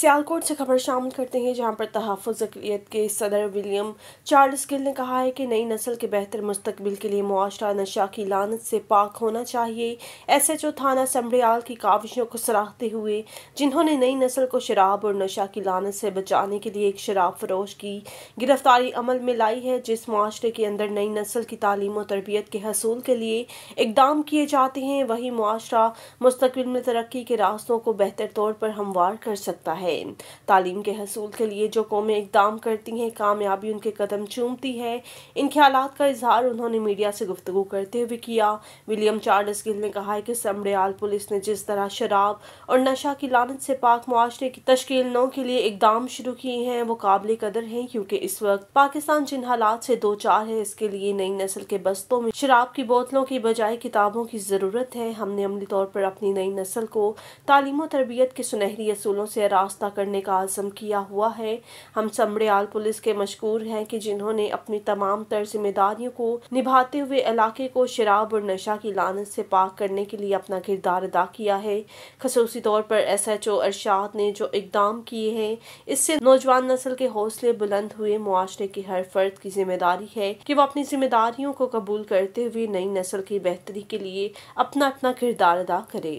सियालकोट से खबर शामिल करते हैं जहां पर तहफ़ अकलीत के सदर विलियम चार्ल्स गिल ने कहा है कि नई नस्ल के बेहतर मुस्तबिल के लिए मुआरा नशा की लानत से पाक होना चाहिए एस एच ओ थाना सम्बड़ियाल की काविशों को सराहते हुए जिन्होंने नई नस्ल को शराब और नशा की लानत से बचाने के लिए एक शराब फरोश की गिरफ्तारी अमल में लाई है जिस मुआरे के अंदर नई नस्ल की तालीम और तरबियत के हसूल के लिए इकदाम किए जाते हैं वही मुआरा मुस्तबिल में तरक्की के रास्तों को बेहतर तौर पर हमवार कर सकता है है तालीम के हसूल के लिए जो कौमें इकदाम करती हैं कामयाबी उनके कदम चूमती है इन ख्याल का इजहार उन्होंने मीडिया से गुफ्तु करते हुए किया विलियम चार्ल्स गिल ने कहा है कि समड़याल पुलिस ने जिस तरह शराब और नशा की लानत से पाक मुआरे की तश्ल नौ के लिए इकदाम शुरू किए हैं वो काबिल कदर हैं क्योंकि इस वक्त पाकिस्तान जिन हालात से दो चार है इसके लिए नई नस्ल के बस्तों में शराब की बोतलों की बजाय किताबों की ज़रूरत है हमने अमली तौर पर अपनी नई नस्ल को तालीम तरबियत के सुनहरी असूलों से रास्ता वास्ता करने का आज़म किया हुआ है हम समड़याल पुलिस के मशहूर हैं कि जिन्होंने अपनी तमाम तर जिम्मेदारियों को निभाते हुए इलाके को शराब और नशा की लानत से पाक करने के लिए अपना किरदार अदा किया है खसूसी तौर पर एस एच ओ अरशाद ने जो इकदाम किए हैं इससे नौजवान नस्ल के हौसले बुलंद हुए मुआरे की हर फर्द की जिम्मेदारी है कि वह अपनी जिम्मेदारियों को कबूल करते हुए नई नस्ल की बेहतरी के लिए अपना अपना किरदार अदा करे